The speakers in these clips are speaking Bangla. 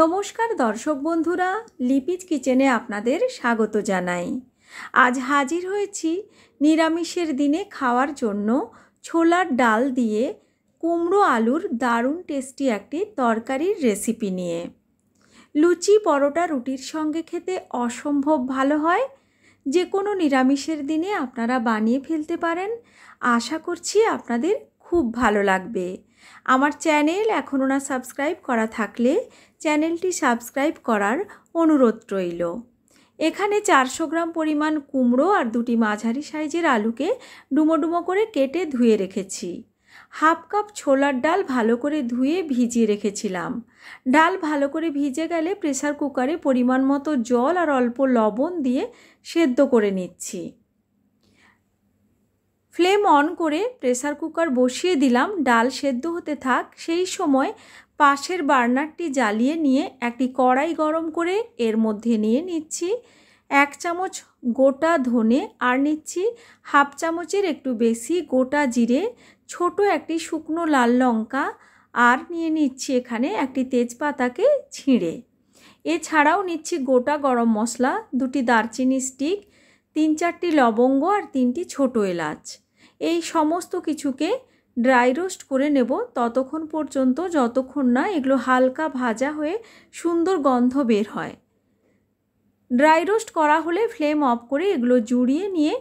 নমস্কার দর্শক বন্ধুরা লিপিজ কিচেনে আপনাদের স্বাগত জানাই আজ হাজির হয়েছি নিরামিষের দিনে খাওয়ার জন্য ছোলার ডাল দিয়ে কুমড়ো আলুর দারুণ টেস্টি একটি তরকারির রেসিপি নিয়ে লুচি পরোটা রুটির সঙ্গে খেতে অসম্ভব ভালো হয় যে কোনো নিরামিষের দিনে আপনারা বানিয়ে ফেলতে পারেন আশা করছি আপনাদের খুব ভালো লাগবে আমার চ্যানেল এখনও না সাবস্ক্রাইব করা থাকলে চ্যানেলটি সাবস্ক্রাইব করার অনুরোধ রইল এখানে চারশো গ্রাম পরিমাণ কুমড়ো আর দুটি মাঝারি সাইজের আলুকে ডুমো ডুমো করে কেটে ধুয়ে রেখেছি হাফ কাপ ছোলার ডাল ভালো করে ধুয়ে ভিজিয়ে রেখেছিলাম ডাল ভালো করে ভিজে গেলে প্রেসার কুকারে পরিমাণ মতো জল আর অল্প লবণ দিয়ে সেদ্ধ করে নিচ্ছি ফ্লেম অন করে প্রেসার কুকার বসিয়ে দিলাম ডাল সেদ্ধ হতে থাক সেই সময় পাশের বার্নারটি জ্বালিয়ে নিয়ে একটি কড়াই গরম করে এর মধ্যে নিয়ে নিচ্ছি এক চামচ গোটা ধনে আর নিচ্ছি হাফ চামচের একটু বেশি গোটা জিরে ছোট একটি শুকনো লাল লঙ্কা আর নিয়ে নিচ্ছি এখানে একটি তেজপাতাকে ছিঁড়ে এছাড়াও নিচ্ছি গোটা গরম মশলা দুটি দারচিনি স্টিক তিন চারটি লবঙ্গ আর তিনটি ছোট এলাচ এই সমস্ত কিছুকে ড্রাই রোস্ট করে নেব ততক্ষণ পর্যন্ত যতক্ষণ না এগুলো হালকা ভাজা হয়ে সুন্দর গন্ধ বের হয় ড্রাই রোস্ট করা হলে ফ্লেম অফ করে এগুলো জুড়িয়ে নিয়ে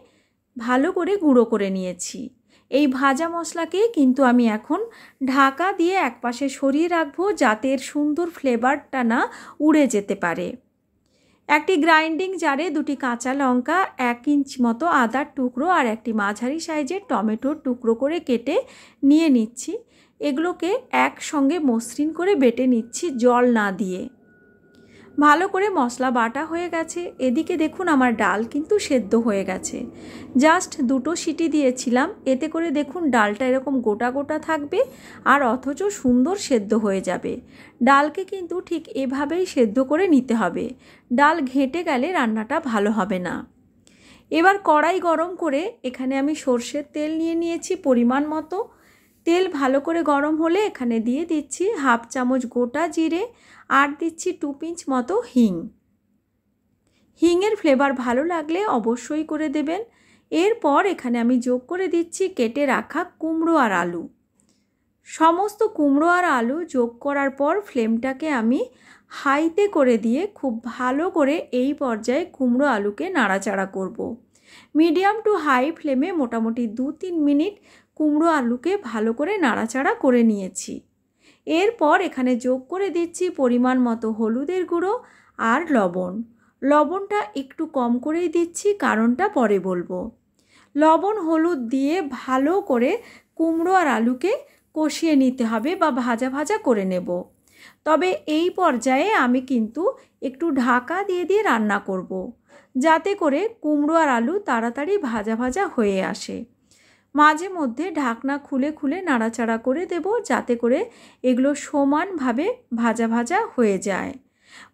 ভালো করে গুঁড়ো করে নিয়েছি এই ভাজা মশলাকে কিন্তু আমি এখন ঢাকা দিয়ে একপাশে সরিয়ে রাখবো যাতে এর সুন্দর ফ্লেভারটা না উড়ে যেতে পারে একটি গ্রাইন্ডিং জারে দুটি কাঁচা লঙ্কা এক ইঞ্চ মতো আদার টুকরো আর একটি মাঝারি সাইজের টমেটোর টুকরো করে কেটে নিয়ে নিচ্ছি এগুলোকে একসঙ্গে মসৃণ করে বেটে নিচ্ছি জল না দিয়ে ভালো করে মশলা বাটা হয়ে গেছে এদিকে দেখুন আমার ডাল কিন্তু সেদ্ধ হয়ে গেছে জাস্ট দুটো সিটি দিয়েছিলাম এতে করে দেখুন ডালটা এরকম গোটা গোটা থাকবে আর অথচ সুন্দর সেদ্ধ হয়ে যাবে ডালকে কিন্তু ঠিক এভাবেই সেদ্ধ করে নিতে হবে ডাল ঘেঁটে গেলে রান্নাটা ভালো হবে না এবার কড়াই গরম করে এখানে আমি সর্ষের তেল নিয়ে নিয়েছি পরিমাণ মতো তেল ভালো করে গরম হলে এখানে দিয়ে দিচ্ছি হাফ চামচ গোটা জিরে আর দিচ্ছি টু পিঞ্চ মতো হিং হিংয়ের ফ্লেভার ভালো লাগলে অবশ্যই করে দেবেন এরপর এখানে আমি যোগ করে দিচ্ছি কেটে রাখা কুমড়ো আর আলু সমস্ত কুমড়ো আর আলু যোগ করার পর ফ্লেমটাকে আমি হাইতে করে দিয়ে খুব ভালো করে এই পর্যায়ে কুমড়ো আলুকে নাড়াচাড়া করব। মিডিয়াম টু হাই ফ্লেমে মোটামুটি দু তিন মিনিট কুমড়ো আলুকে ভালো করে নাড়াচাড়া করে নিয়েছি এরপর এখানে যোগ করে দিচ্ছি পরিমাণ মতো হলুদের গুঁড়ো আর লবণ লবণটা একটু কম করেই দিচ্ছি কারণটা পরে বলবো লবণ হলুদ দিয়ে ভালো করে কুমড়ো আর আলুকে কষিয়ে নিতে হবে বা ভাজা ভাজা করে নেব তবে এই পর্যায়ে আমি কিন্তু একটু ঢাকা দিয়ে দিয়ে রান্না করব। যাতে করে কুমড়ো আর আলু তাড়াতাড়ি ভাজা ভাজা হয়ে আসে মাঝে মধ্যে ঢাকনা খুলে খুলে নাড়াচাড়া করে দেব যাতে করে এগুলো সমানভাবে ভাজা ভাজা হয়ে যায়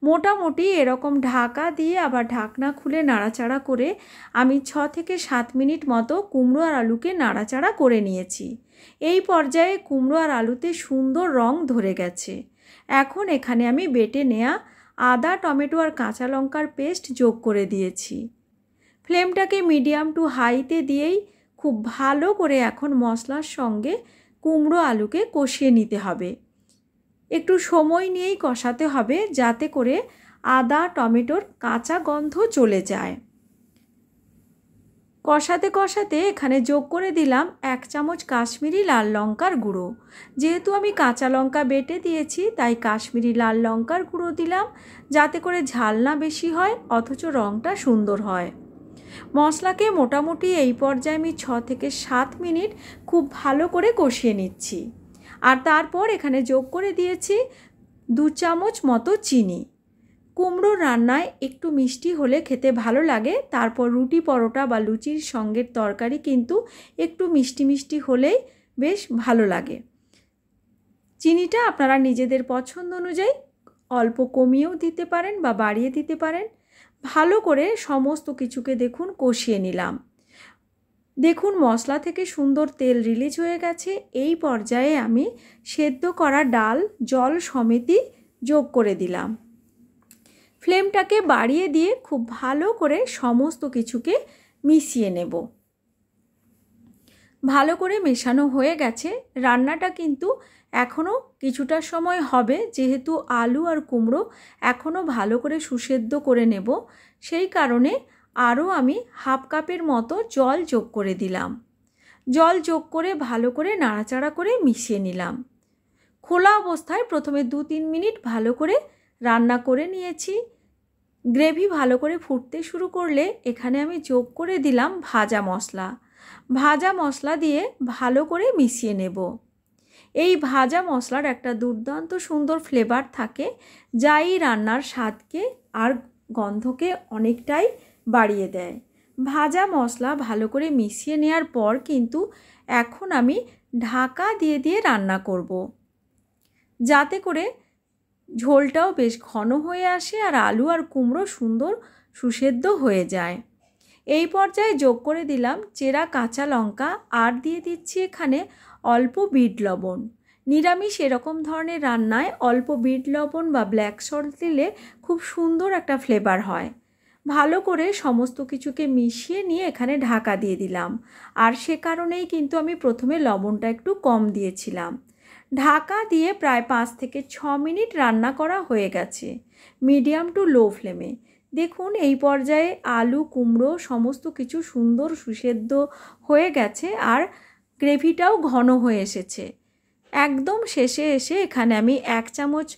মোটামুটি এরকম ঢাকা দিয়ে আবার ঢাকনা খুলে নাড়াচাড়া করে আমি ছ থেকে সাত মিনিট মতো কুমড়ো আর আলুকে নাড়াচাড়া করে নিয়েছি এই পর্যায়ে কুমড়ো আর আলুতে সুন্দর রং ধরে গেছে এখন এখানে আমি বেটে নেয়া আদা টমেটো আর কাঁচা লঙ্কার পেস্ট যোগ করে দিয়েছি ফ্লেমটাকে মিডিয়াম টু হাইতে দিয়েই খুব ভালো করে এখন মশলার সঙ্গে কুমড়ো আলুকে কষিয়ে নিতে হবে একটু সময় নিয়েই কষাতে হবে যাতে করে আদা টমেটোর কাঁচা গন্ধ চলে যায় কষাতে কষাতে এখানে যোগ করে দিলাম এক চামচ কাশ্মীরি লাল লঙ্কার গুঁড়ো যেহেতু আমি কাঁচা লঙ্কা বেটে দিয়েছি তাই কাশ্মীরি লাল লঙ্কার গুঁড়ো দিলাম যাতে করে ঝাল না বেশি হয় অথচ রঙটা সুন্দর হয় মশলাকে মোটামুটি এই পর্যায়ে আমি ছ থেকে সাত মিনিট খুব ভালো করে কষিয়ে নিচ্ছি আর তারপর এখানে যোগ করে দিয়েছি দু চামচ মতো চিনি কুমড়ো রান্নায় একটু মিষ্টি হলে খেতে ভালো লাগে তারপর রুটি পরোটা বা লুচির সঙ্গে তরকারি কিন্তু একটু মিষ্টি মিষ্টি হলেই বেশ ভালো লাগে চিনিটা আপনারা নিজেদের পছন্দ অনুযায়ী অল্প কমিয়েও দিতে পারেন বা বাড়িয়ে দিতে পারেন ভালো করে সমস্ত কিছুকে দেখুন কষিয়ে নিলাম দেখুন মশলা থেকে সুন্দর তেল রিলিজ হয়ে গেছে এই পর্যায়ে আমি সেদ্ধ করা ডাল জল সমেতি যোগ করে দিলাম ফ্লেমটাকে বাড়িয়ে দিয়ে খুব ভালো করে সমস্ত কিছুকে মিশিয়ে নেব ভালো করে মেশানো হয়ে গেছে রান্নাটা কিন্তু এখনও কিছুটা সময় হবে যেহেতু আলু আর কুমড়ো এখনও ভালো করে সুসেদ্ধ করে নেব সেই কারণে আরও আমি হাফ কাপের মতো জল যোগ করে দিলাম জল যোগ করে ভালো করে নাড়াচাড়া করে মিশিয়ে নিলাম খোলা অবস্থায় প্রথমে দু তিন মিনিট ভালো করে রান্না করে নিয়েছি গ্রেভি ভালো করে ফুটতে শুরু করলে এখানে আমি যোগ করে দিলাম ভাজা মশলা ভাজা মশলা দিয়ে ভালো করে মিশিয়ে নেব এই ভাজা মশলার একটা দুর্দান্ত সুন্দর ফ্লেভার থাকে যা এই রান্নার স্বাদকে আর গন্ধকে অনেকটাই বাড়িয়ে দেয় ভাজা মশলা ভালো করে মিশিয়ে নেওয়ার পর কিন্তু এখন আমি ঢাকা দিয়ে দিয়ে রান্না করব। যাতে করে ঝোলটাও বেশ ঘন হয়ে আসে আর আলু আর কুমড়ো সুন্দর সুসেদ্ধ হয়ে যায় এই পর্যায়ে যোগ করে দিলাম চেরা কাঁচা লঙ্কা আর দিয়ে দিচ্ছি এখানে অল্প বিট লবণ নিরামিষ এরকম ধরনের রান্নায় অল্প বিট লবণ বা ব্ল্যাক সল্ট দিলে খুব সুন্দর একটা ফ্লেভার হয় ভালো করে সমস্ত কিছুকে মিশিয়ে নিয়ে এখানে ঢাকা দিয়ে দিলাম আর সে কারণেই কিন্তু আমি প্রথমে লবণটা একটু কম দিয়েছিলাম ঢাকা দিয়ে প্রায় পাঁচ থেকে ছ মিনিট রান্না করা হয়ে গেছে মিডিয়াম টু লো ফ্লেমে দেখুন এই পর্যায়ে আলু কুমড়ো সমস্ত কিছু সুন্দর সুসেদ্ধ হয়ে গেছে আর গ্রেভিটাও ঘন হয়ে এসেছে একদম শেষে এসে এখানে আমি এক চামচ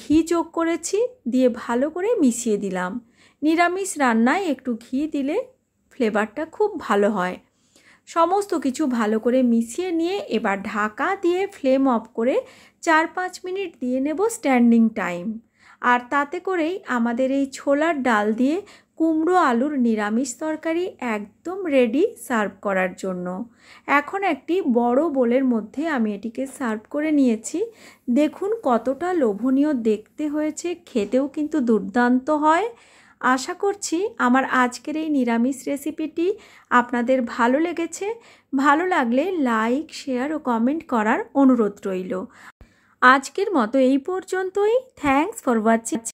ঘি যোগ করেছি দিয়ে ভালো করে মিশিয়ে দিলাম নিরামিষ রান্নায় একটু ঘি দিলে ফ্লেভারটা খুব ভালো হয় সমস্ত কিছু ভালো করে মিশিয়ে নিয়ে এবার ঢাকা দিয়ে ফ্লেম অফ করে চার পাঁচ মিনিট দিয়ে নেব স্ট্যান্ডিং টাইম আর তাতে করেই আমাদের এই ছোলার ডাল দিয়ে কুমড়ো আলুর নিরামিষ তরকারি একদম রেডি সার্ভ করার জন্য এখন একটি বড় বোলের মধ্যে আমি এটিকে সার্ভ করে নিয়েছি দেখুন কতটা লোভনীয় দেখতে হয়েছে খেতেও কিন্তু দুর্দান্ত হয় আশা করছি আমার আজকের এই নিরামিষ রেসিপিটি আপনাদের ভালো লেগেছে ভালো লাগলে লাইক শেয়ার ও কমেন্ট করার অনুরোধ রইল আজকের মতো এই পর্যন্তই থ্যাংকস ফর ওয়াচিং